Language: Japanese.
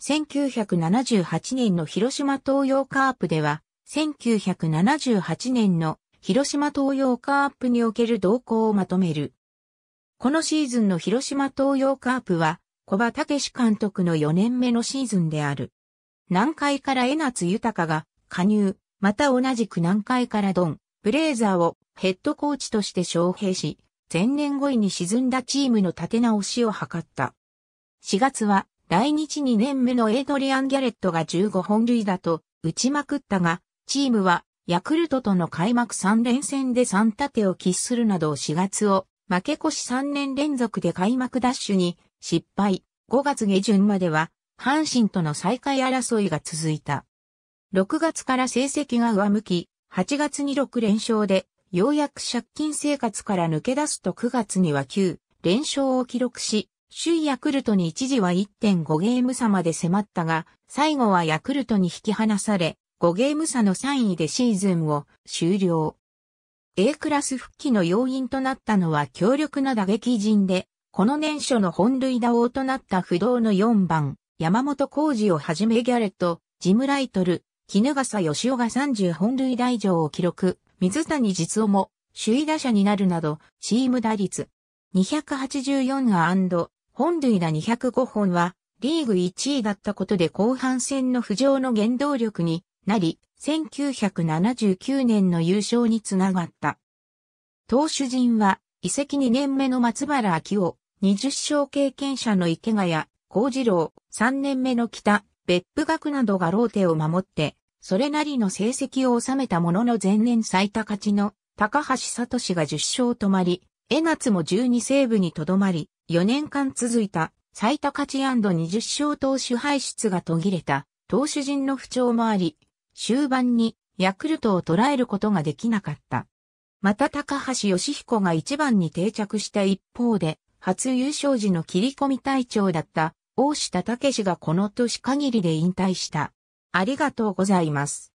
1978年の広島東洋カープでは、1978年の広島東洋カープにおける動向をまとめる。このシーズンの広島東洋カープは、小葉武監督の4年目のシーズンである。南海から江夏豊が加入、また同じく南海からドン、ブレーザーをヘッドコーチとして招聘し、前年5位に沈んだチームの立て直しを図った。4月は来日2年目のエイドリアン・ギャレットが15本塁打と打ちまくったが、チームはヤクルトとの開幕3連戦で3盾を喫するなど4月を負け越し3年連続で開幕ダッシュに失敗。5月下旬までは阪神との再開争いが続いた。6月から成績が上向き、8月に6連勝で、ようやく借金生活から抜け出すと9月には9連勝を記録し、首位ヤクルトに一時は1.5ゲーム差まで迫ったが、最後はヤクルトに引き離され、5ゲーム差の3位でシーズンを終了。A クラス復帰の要因となったのは強力な打撃陣で、この年初の本塁打王となった不動の4番、山本浩二をはじめギャレット、ジムライトル、絹笠義雄が30本塁打以上を記録、水谷実夫も首位打者になるなど、チーム打率284アンド本塁打205本は、リーグ1位だったことで後半戦の浮上の原動力になり、1979年の優勝につながった。投手陣は、移籍2年目の松原明夫、20勝経験者の池谷、幸次郎、3年目の北、別府学などがローテを守って、それなりの成績を収めたものの前年最多勝ちの高橋聡が10勝止まり、江夏も12セーブにとどまり、4年間続いた最多勝ち &20 勝投手排出が途切れた投手陣の不調もあり、終盤にヤクルトを捉えることができなかった。また高橋義彦が一番に定着した一方で、初優勝時の切り込み隊長だった大下武がこの年限りで引退した。ありがとうございます。